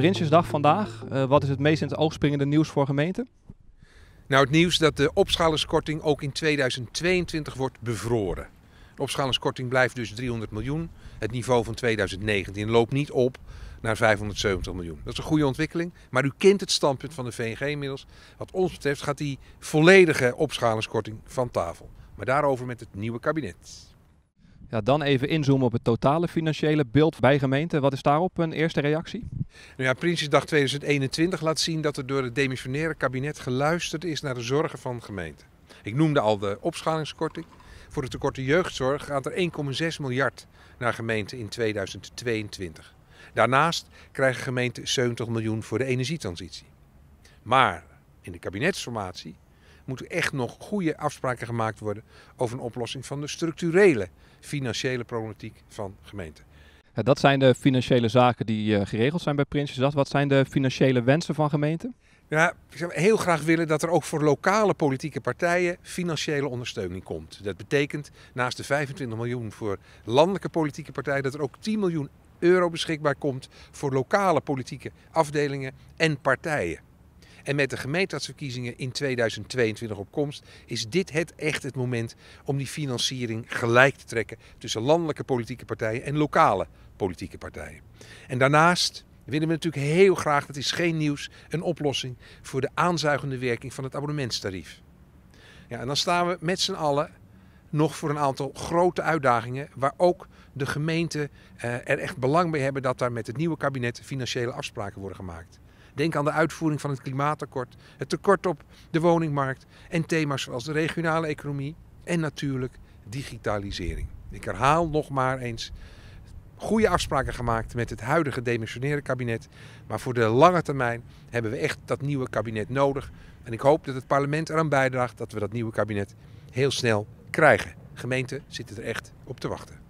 Prinsjesdag vandaag. Eh, wat is het meest in het oog springende nieuws voor gemeenten? Nou, het nieuws dat de opschalingskorting ook in 2022 wordt bevroren. De opschalingskorting blijft dus 300 miljoen. Het niveau van 2019 loopt niet op naar 570 miljoen. Dat is een goede ontwikkeling. Maar u kent het standpunt van de VNG inmiddels. Wat ons betreft gaat die volledige opschalingskorting van tafel. Maar daarover met het nieuwe kabinet. Ja, dan even inzoomen op het totale financiële beeld bij gemeenten. Wat is daarop een eerste reactie? Nou Prinsjesdag 2021 laat zien dat er door het demissionaire kabinet geluisterd is naar de zorgen van gemeenten. Ik noemde al de opschalingskorting. Voor het tekort jeugdzorg gaat er 1,6 miljard naar gemeenten in 2022. Daarnaast krijgen gemeenten 70 miljoen voor de energietransitie. Maar in de kabinetsformatie moeten echt nog goede afspraken gemaakt worden over een oplossing van de structurele financiële problematiek van gemeenten dat zijn de financiële zaken die eh, geregeld zijn bij Prinsjesdag. Wat zijn de financiële wensen van gemeenten? Ja, ik zou heel graag willen dat er ook voor lokale politieke partijen financiële ondersteuning komt. Dat betekent naast de 25 miljoen voor landelijke politieke partijen dat er ook 10 miljoen euro beschikbaar komt voor lokale politieke afdelingen en partijen. En met de gemeenteraadsverkiezingen in 2022 op komst is dit het echt het moment om die financiering gelijk te trekken tussen landelijke politieke partijen en lokale politieke partijen. En daarnaast willen we natuurlijk heel graag, dat is geen nieuws, een oplossing voor de aanzuigende werking van het abonnementstarief. Ja, en dan staan we met z'n allen nog voor een aantal grote uitdagingen waar ook de gemeenten eh, er echt belang bij hebben dat daar met het nieuwe kabinet financiële afspraken worden gemaakt. Denk aan de uitvoering van het klimaatakkoord, het tekort op de woningmarkt en thema's zoals de regionale economie en natuurlijk digitalisering. Ik herhaal nog maar eens goede afspraken gemaakt met het huidige demissionaire kabinet. Maar voor de lange termijn hebben we echt dat nieuwe kabinet nodig. En ik hoop dat het parlement eraan bijdraagt dat we dat nieuwe kabinet heel snel krijgen. Gemeenten zitten er echt op te wachten.